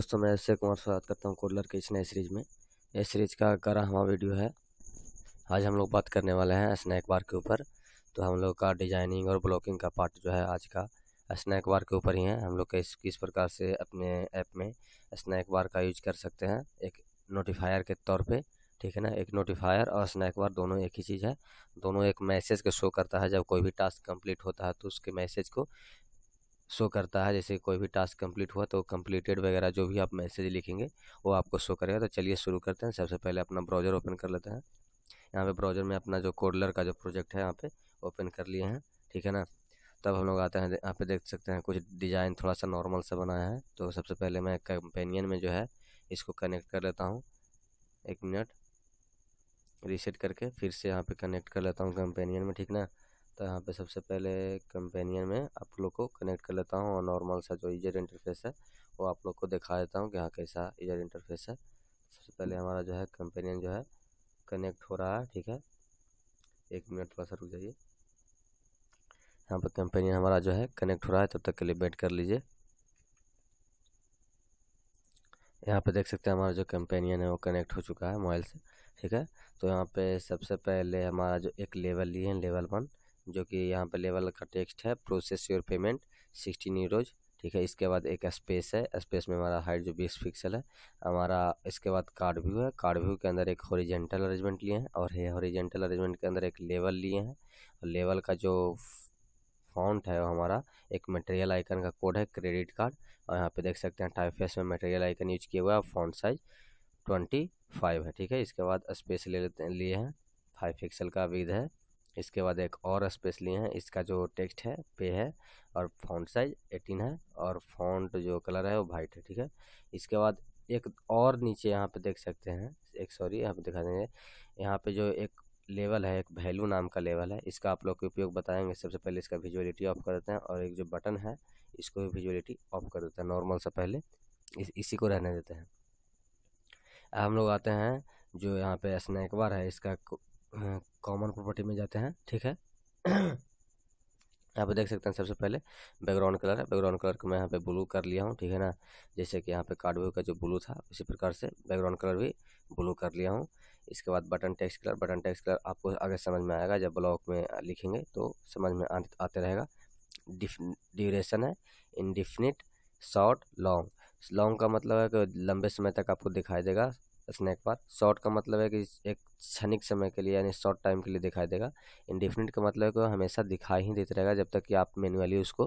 दोस्तों मैं अक्षय कुमार स्वागत करता हूँ कूलर के इस नए सीरीज़ में इस सीरीज़ का हमारा वीडियो है आज हम लोग बात करने वाले हैं स्नैक बार के ऊपर तो हम लोग का डिजाइनिंग और ब्लॉकिंग का पार्ट जो है आज का स्नैक बार के ऊपर ही है हम लोग किस किस प्रकार से अपने ऐप में स्नैक बार का यूज कर सकते हैं एक नोटिफायर के तौर पर ठीक है ना एक नोटिफायर और स्नैक बार दोनों एक ही चीज़ है दोनों एक मैसेज को शो करता है जब कोई भी टास्क कंप्लीट होता है तो उसके मैसेज को शो करता है जैसे कोई भी टास्क कंप्लीट हुआ तो कंप्लीटेड वगैरह जो भी आप मैसेज लिखेंगे वो आपको शो करेगा तो चलिए शुरू करते हैं सबसे पहले अपना ब्राउज़र ओपन कर लेते हैं यहाँ पे ब्राउज़र में अपना जो कोडलर का जो प्रोजेक्ट है यहाँ पे ओपन कर लिए हैं ठीक है ना तब हम लोग आते हैं यहाँ पे देख सकते हैं कुछ डिज़ाइन थोड़ा सा नॉर्मल सा बनाया है तो सबसे पहले मैं कंपेनियन में जो है इसको कनेक्ट कर लेता हूँ एक मिनट रीसेट करके फिर से यहाँ पर कनेक्ट कर लेता हूँ कंपेनियन में ठीक ना तो यहाँ पे सबसे पहले कंपेनियन में आप लोग को कनेक्ट कर लेता हूँ और नॉर्मल सा जो ईजर इंटरफेस है वो आप लोग को दिखा देता हूँ कि हाँ कैसा ईजर इंटरफेस है सबसे पहले हमारा जो है कंपेनियन जो है कनेक्ट हो रहा है ठीक है एक मिनट थोड़ा सा रुक जाइए यहाँ पर कंपेनियन हमारा जो है कनेक्ट हो रहा है तब तक के लिए वेट कर लीजिए यहाँ पर देख सकते हैं हमारा जो कंपेनियन है वो कनेक्ट हो चुका है मोबाइल से ठीक है तो यहाँ पे सबसे पहले हमारा जो एक लेवल लिए हैं लेवल वन जो कि यहाँ पे लेवल का टेक्स्ट है process your payment sixteen euros ठीक है इसके बाद एक स्पेस है स्पेस में हमारा हाइट जो बीस पिक्सल है हमारा इसके बाद कार्ड व्यू है कार्ड व्यू के अंदर एक हॉरिजेंटल अरेंजमेंट लिए हैं और ये हॉरिजेंटल अरेंजमेंट के अंदर एक लेवल लिए हैं और लेवल का जो फाउंट है वो हमारा एक मटेरियल आइकन का कोड है क्रेडिट कार्ड और यहाँ पे देख सकते हैं फेस में मटेरियल आइकन यूज किया हुआ है फाउंट साइज ट्वेंटी फाइव है ठीक है इसके बाद स्पेस ले लेते हैं लिए हैं फाइव पिक्सल का विद है इसके बाद एक और स्पेस लिए हैं इसका जो टेक्स्ट है पे है और फॉन्ट साइज एटीन है और फॉन्ट जो कलर है वो वाइट है ठीक है इसके बाद एक और नीचे यहाँ पे देख सकते हैं एक सॉरी यहाँ पे दिखा देंगे यहाँ पे जो एक लेवल है एक वैल्यू नाम का लेवल है इसका आप लोग के उपयोग बताएंगे सबसे पहले इसका विजुअलिटी ऑफ कर देते हैं और एक जो बटन है इसको भी विजुअलिटी ऑफ कर देते हैं नॉर्मल से पहले इस, इसी को रहने देते हैं हम लोग आते हैं जो यहाँ पे स्नैक बार है इसका कॉमन प्रॉपर्टी में जाते हैं ठीक है यहाँ पे देख सकते हैं सबसे पहले बैकग्राउंड कलर है बैकग्राउंड कलर को मैं यहाँ पे ब्लू कर लिया हूँ ठीक है ना जैसे कि यहाँ पे कार्डवे का जो ब्लू था उसी प्रकार से बैकग्राउंड कलर भी ब्लू कर लिया हूँ इसके बाद button text colour button text colour आपको आगे समझ में आएगा जब ब्लॉक में लिखेंगे तो समझ में आते रहेगा ड्यूरेशन है इनडिफिनिट शॉर्ट लॉन्ग लॉन्ग का मतलब है कि लंबे समय तक आपको दिखाई देगा स्नैक बार शॉर्ट का मतलब है कि एक क्षणिक समय के लिए यानी शॉर्ट टाइम के लिए दिखाई देगा इंडिफिनिट का मतलब है कि हमेशा दिखाई ही देता रहेगा जब तक कि आप मैनुअली उसको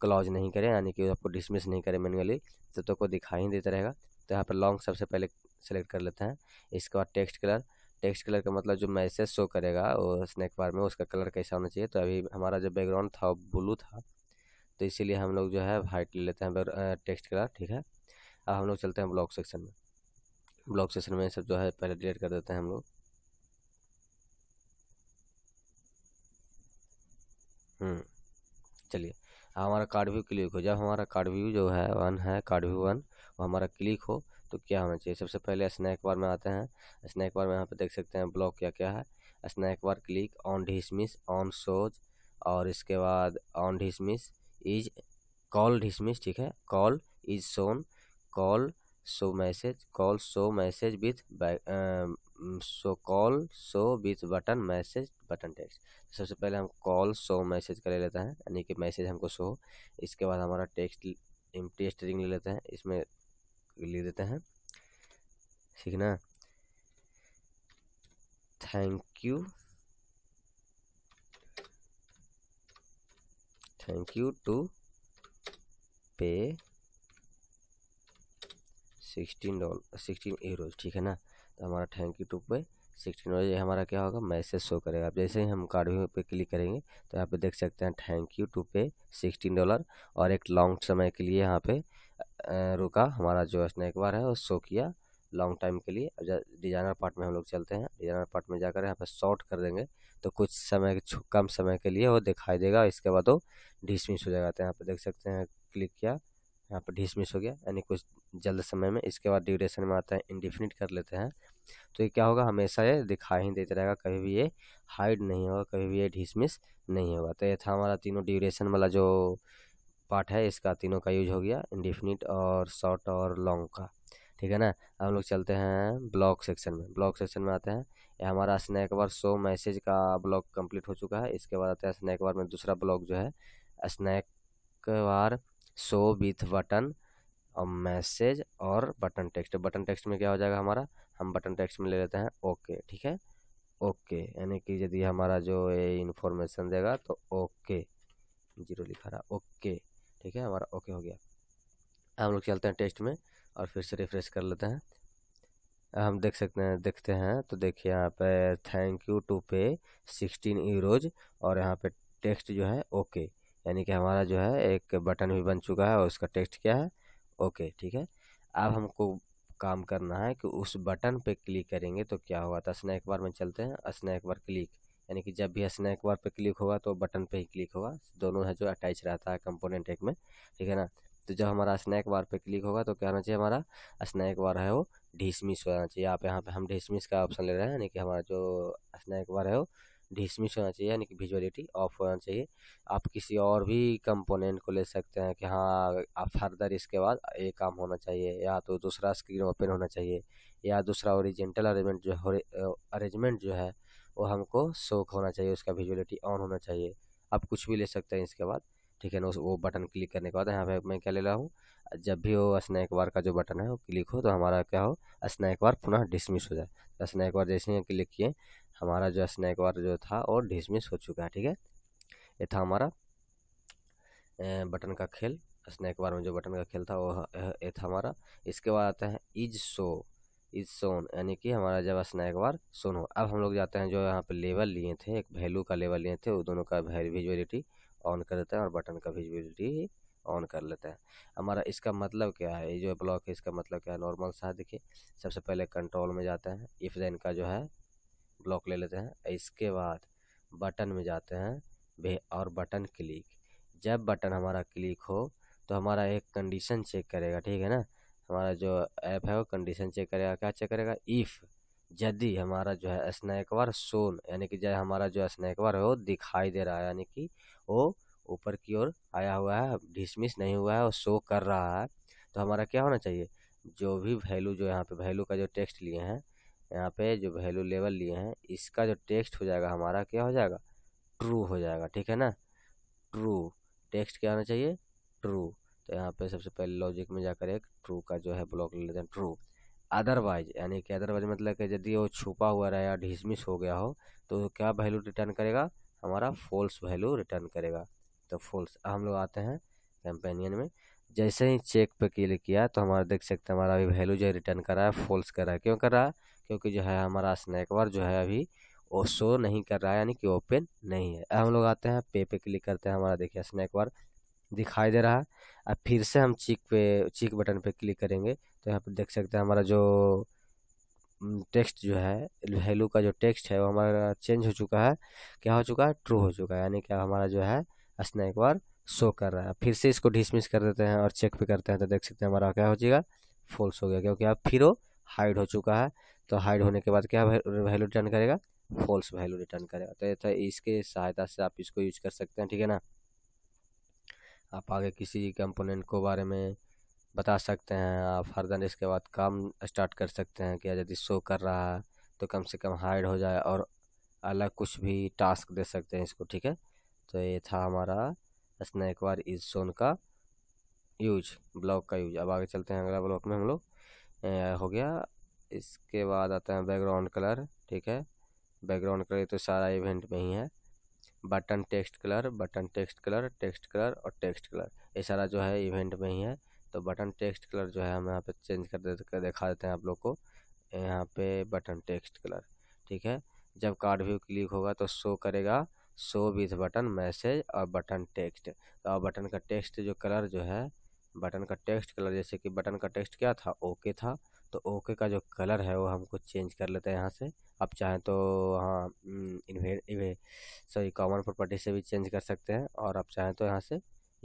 क्लॉज नहीं करें यानी कि आपको डिसमिस नहीं करें मैनुअली तब तक वो दिखाई ही देता रहेगा तो यहाँ पर लॉन्ग सबसे पहले सेलेक्ट कर लेते हैं इसके बाद टेक्स्ट कलर टेक्स्ट कलर का मतलब जो मैसेज शो करेगा वो स्नैक बार में उसका कलर कैसा होना चाहिए तो अभी हमारा जो बैकग्राउंड था वो ब्लू था तो इसीलिए हम लोग जो है वाइट ले लेते हैं टेक्स्ट कलर ठीक है अब हम लोग चलते हैं ब्लॉक सेक्शन में ब्लॉक सेशन में सब जो है पहले डिलीट कर देते हैं हम लोग हम्म, चलिए हमारा कार्ड व्यू क्लिक हो जब हमारा कार्ड व्यू जो है वन है कार्ड व्यू वन वो हमारा क्लिक हो तो क्या होना चाहिए सबसे पहले स्नैक बार में आते हैं स्नैक बार में यहाँ पे देख सकते हैं ब्लॉक क्या क्या है snack bar click on dismiss on shows और इसके बाद on dismiss is call dismiss ठीक है call is shown call show message call show message with show call show with button message button button सबसे पहले हम कॉल सो मैसेज कर लेते हैं यानी कि मैसेज हमको सो इसके बाद हमारा टेक्स्ट टी रिंग ले लेते हैं इसमें ले देते हैं ठीक ना thank you thank you to pay sixteen dollar sixteen euros ठीक है ना तो हमारा thank you to pay sixteen euros ये हमारा क्या होगा मैसेज शो करेगा अब जैसे ही हम कार्ड व्यू पे क्लिक करेंगे तो यहाँ पे देख सकते हैं thank you to pay sixteen dollar और एक लॉन्ग समय के लिए यहाँ पे रुका हमारा जो स्नैक बार है वो शो किया लॉन्ग टाइम के लिए अब डिजाइनर पार्ट में हम लोग चलते हैं डिजाइनर पार्ट में जाकर यहाँ पे शॉर्ट कर देंगे तो कुछ समय कम समय के लिए वो दिखाई देगा इसके बाद वो डिसमिस हो जाएगा तो यहाँ पे देख सकते हैं क्लिक किया यहाँ पर डिसमिस हो गया यानी कुछ जल्द समय में इसके बाद ड्यूरेशन में आता है इंडिफिनिट कर लेते हैं तो ये क्या होगा हमेशा ये दिखाई ही देते रहेगा कभी भी ये हाइड नहीं होगा कभी भी ये डिसमिस नहीं होगा तो ये था हमारा तीनों ड्यूरेशन वाला जो पार्ट है इसका तीनों का यूज हो गया इंडिफिनिट और शॉर्ट और लॉन्ग का ठीक है ना हम लोग चलते हैं ब्लॉक सेक्शन में ब्लॉक सेक्शन में आते हैं ये हमारा स्नैक बार सो मैसेज का ब्लॉक कंप्लीट हो चुका है इसके बाद आता है स्नैक बार में दूसरा ब्लॉक जो है snack bar show with button और मैसेज और बटन टेक्स्ट बटन टेक्स्ट में क्या हो जाएगा हमारा हम बटन टेक्स्ट में ले लेते हैं ओके ठीक है ओके यानी कि यदि हमारा जो ये इन्फॉर्मेशन देगा तो ओके जीरो लिखा रहा ओके ठीक है हमारा ओके हो गया हम लोग चलते हैं टेस्ट में और फिर से रिफ्रेश कर लेते हैं हम देख सकते हैं देखते हैं तो देखिए यहाँ पे thank you to pay sixteen euros और यहाँ पे टेक्स्ट जो है ओके यानी कि हमारा जो है एक बटन भी बन चुका है और उसका टेक्स्ट क्या है ओके ठीक है अब हमको काम करना है कि उस बटन पे क्लिक करेंगे तो क्या होगा तो स्नैक बार में चलते हैं स्नैक बार क्लिक यानी कि जब भी स्नैक बार पे क्लिक होगा तो बटन पे ही क्लिक होगा दोनों है जो अटैच रहता है कंपोनेंट एक में ठीक है ना तो जब हमारा स्नैक बार पे क्लिक होगा तो क्या होना चाहिए हमारा स्नैक बार है वो ढिसमिस होना चाहिए आप यहाँ पे हम ढिसमिस का ऑप्शन ले रहे हैं यानी कि हमारा जो स्नैक बार है वो डिसमिस होना चाहिए यानी कि विजुअलिटी ऑफ होना चाहिए आप किसी और भी कंपोनेंट को ले सकते हैं कि हाँ आप फर्दर इसके बाद ये काम होना चाहिए या तो दूसरा स्क्रीन ओपन होना चाहिए या दूसरा ओरिजेंटल अरेंजमेंट जो है अरेंजमेंट जो है वो हमको शोक होना चाहिए उसका विजुअलिटी ऑन होना चाहिए आप कुछ भी ले सकते हैं इसके बाद ठीक है ना वो बटन क्लिक करने के बाद यहाँ पे मैं क्या ले रहा हूँ जब भी वो स्नैक बार का जो बटन है वो क्लिक हो तो हमारा क्या हो स्नैक बार पुनः डिसमिस हो जाए तो स्नैक बार जैसे ही क्लिक किए हमारा जो स्नैक बार जो था और डिसमिस हो चुका है ठीक है ये था हमारा बटन का खेल स्नैक बार में जो बटन का खेल था वो ये था हमारा इसके बाद आता है इज शो इज सोन यानी कि हमारा जब स्नैक बार सोन हो अब हम लोग जाते हैं जो यहाँ पे लेवल लिए थे एक वैल्यू का लेवल लिए थे वो दोनों का विजुअलिटी ऑन कर देते हैं और बटन का विजुअलिटी ऑन कर लेते हैं हमारा इसका मतलब क्या है ये जो ब्लॉक है इसका मतलब क्या है नॉर्मल सा देखिए सबसे पहले कंट्रोल में जाते हैं इफ़ देन का जो है ब्लॉक ले लेते हैं इसके बाद बटन में जाते हैं भे और बटन क्लिक जब बटन हमारा क्लिक हो तो हमारा एक कंडीशन चेक करेगा ठीक है ना हमारा जो ऐप है वो कंडीशन चेक करेगा क्या चेक करेगा इफ़ यदि हमारा जो है स्नैकवार सोन यानी कि जब हमारा जो स्नैकवार है वो दिखाई दे रहा है यानी कि वो ऊपर की ओर आया हुआ है डिसमिस नहीं हुआ है और शो कर रहा है तो हमारा क्या होना चाहिए जो भी वैल्यू जो यहाँ पे वैल्यू का जो टेक्स्ट लिए हैं यहाँ पे जो वैल्यू लेवल लिए हैं इसका जो टेक्स्ट हो जाएगा हमारा क्या हो जाएगा ट्रू हो जाएगा ठीक है ना ट्रू टेक्स्ट क्या होना चाहिए ट्रू तो यहाँ पे सबसे पहले लॉजिक में जाकर एक ट्रू का जो है ब्लॉक ले लेते हैं ट्रू अदरवाइज यानी कि अदरवाइज मतलब कि यदि वो छुपा हुआ रहा या डिसमिस हो गया हो तो क्या वैल्यू रिटर्न करेगा हमारा फॉल्स वैल्यू रिटर्न करेगा तो फॉल्स हम लोग आते हैं कैंपेनियन में जैसे ही चेक पे क्लिक किया तो हमारा देख सकते हैं हमारा अभी वैल्यू जो रिटर्न कर रहा है फॉल्स कर रहा है क्यों कर रहा है क्योंकि जो है हमारा स्नैक बार जो है अभी वो शो नहीं कर रहा है यानी कि ओपन नहीं है हम लोग आते हैं पे पे क्लिक करते हैं हमारा देखिए स्नैक बार दिखाई दे रहा है अब फिर से हम चीक पे चीक बटन पे क्लिक करेंगे तो यहाँ पर देख सकते हैं हमारा जो टेक्स्ट जो है वैल्यू का जो टेक्स्ट है वो हमारा चेंज हो चुका है क्या हो चुका है ट्रू हो चुका है यानी कि हमारा जो है स्नैक बार शो कर रहा है फिर से इसको डिसमिस कर देते हैं और चेक पे करते हैं तो देख सकते हैं हमारा क्या हो जाएगा फॉल्स हो गया क्योंकि अब फिर वो हाइड हो चुका है तो हाइड होने के बाद क्या वैल्यू रिटर्न करेगा फॉल्स वैल्यू रिटर्न करेगा तो, तो इसके सहायता से आप इसको यूज कर सकते हैं ठीक है ना आप आगे किसी कंपोनेंट को बारे में बता सकते हैं आप फर्दर इसके बाद काम स्टार्ट कर सकते हैं कि यदि शो कर रहा है तो कम से कम हाइड हो जाए और अलग कुछ भी टास्क दे सकते हैं इसको ठीक है तो ये था हमारा स्नैक वार इज सोन का यूज ब्लॉक का यूज अब आगे चलते हैं अगला ब्लॉक में हम लोग हो गया इसके बाद आता है बैकग्राउंड कलर ठीक है बैकग्राउंड कलर तो सारा इवेंट में ही है button text colour button text colour text colour और टेक्स्ट कलर ये सारा जो है इवेंट में ही है तो बटन टेक्स्ट कलर जो है हम यहाँ पे चेंज कर देते कर दिखा देते हैं आप लोग को यहाँ पे बटन टेक्स्ट कलर ठीक है जब कार्ड व्यू क्लिक होगा तो शो करेगा शो विथ बटन मैसेज और बटन टेक्स्ट तो बटन का टेक्स्ट जो कलर जो है बटन का टेक्स्ट कलर जैसे कि बटन का टेक्स्ट क्या था ओके था तो ओके का जो कलर है वो हमको चेंज कर लेते हैं यहाँ से आप चाहें तो हाँ इन्वेट इवे सॉरी कॉमन प्रॉपर्टी से भी चेंज कर सकते हैं और आप चाहें तो यहाँ से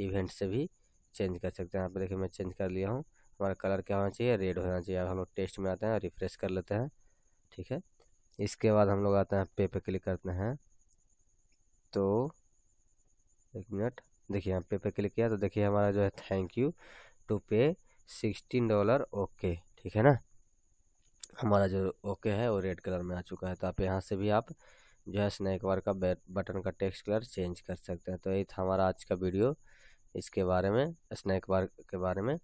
इवेंट से भी चेंज कर सकते हैं यहाँ पर देखिए मैं चेंज कर लिया हूँ हमारा कलर क्या होना चाहिए रेड होना चाहिए अब हम लोग टेक्स्ट में आते हैं रिफ्रेश कर लेते हैं ठीक है इसके बाद हम लोग आते हैं पे पे क्लिक करते हैं तो एक मिनट देखिए यहाँ पे पे क्लिक किया तो देखिए हमारा जो है thank you to pay sixteen dollar okay ठीक है ना हमारा जो ओके है वो रेड कलर में आ चुका है तो आप यहाँ से भी आप जो है स्नैक बार का बटन का टेक्स्ट कलर चेंज कर सकते हैं तो यही था हमारा आज का वीडियो इसके बारे में स्नैक बार के बारे में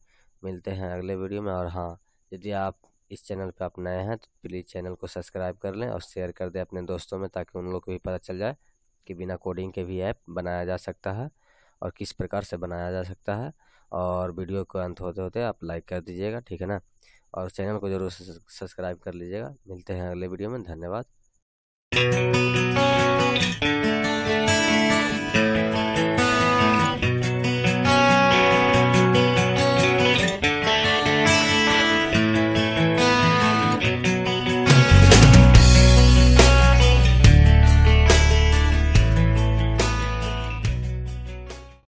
मिलते हैं अगले वीडियो में और हाँ यदि आप इस चैनल पर आप नए हैं तो प्लीज़ चैनल को सब्सक्राइब कर लें और शेयर कर दें अपने दोस्तों में ताकि उन लोग को भी पता चल जाए कि बिना कोडिंग के भी ऐप बनाया जा सकता है और किस प्रकार से बनाया जा सकता है और वीडियो को अंत होते होते आप लाइक कर दीजिएगा ठीक है ना और चैनल को जरूर सब्सक्राइब कर लीजिएगा मिलते हैं अगले वीडियो में धन्यवाद